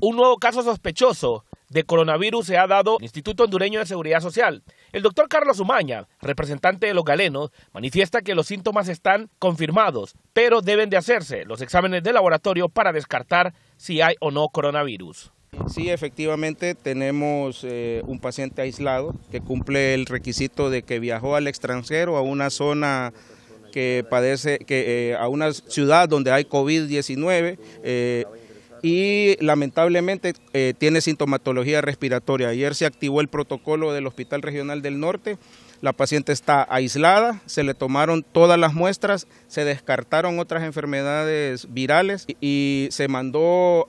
Un nuevo caso sospechoso de coronavirus se ha dado el Instituto Hondureño de Seguridad Social. El doctor Carlos Umaña, representante de los galenos, manifiesta que los síntomas están confirmados, pero deben de hacerse los exámenes de laboratorio para descartar si hay o no coronavirus. Sí, efectivamente tenemos eh, un paciente aislado que cumple el requisito de que viajó al extranjero a una zona que padece, que eh, a una ciudad donde hay COVID-19 y lamentablemente eh, tiene sintomatología respiratoria. Ayer se activó el protocolo del Hospital Regional del Norte. La paciente está aislada, se le tomaron todas las muestras, se descartaron otras enfermedades virales y, se, mandó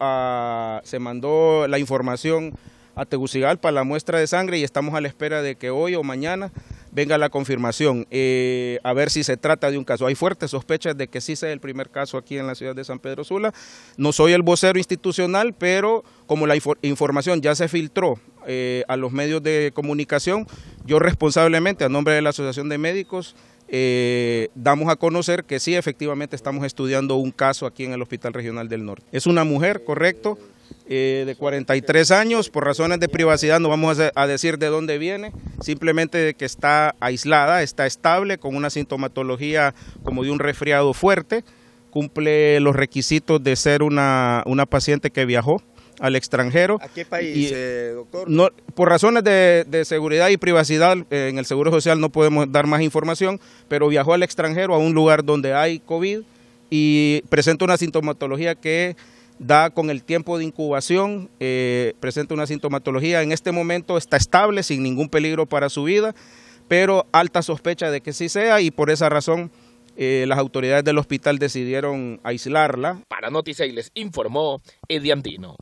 se mandó la información a Tegucigalpa, la muestra de sangre y estamos a la espera de que hoy o mañana venga la confirmación, eh, a ver si se trata de un caso. Hay fuertes sospechas de que sí sea el primer caso aquí en la ciudad de San Pedro Sula. No soy el vocero institucional, pero como la información ya se filtró eh, a los medios de comunicación, yo responsablemente, a nombre de la Asociación de Médicos, eh, damos a conocer que sí, efectivamente estamos estudiando un caso aquí en el Hospital Regional del Norte. Es una mujer, correcto, eh, de 43 años. Por razones de privacidad no vamos a decir de dónde viene, simplemente de que está aislada, está estable, con una sintomatología como de un resfriado fuerte, cumple los requisitos de ser una, paciente que viajó al extranjero. ¿A qué país, eh, doctor? por razones de, seguridad y privacidad, eh, en el Seguro Social no podemos dar más información, pero viajó al extranjero a un lugar donde hay COVID y presenta una sintomatología que da con el tiempo de incubación, eh, presenta una sintomatología, en este momento está estable, sin ningún peligro para su vida, pero alta sospecha de que sí sea y por esa razón eh, las autoridades del hospital decidieron aislarla. Para Noticias les informó Ediandino.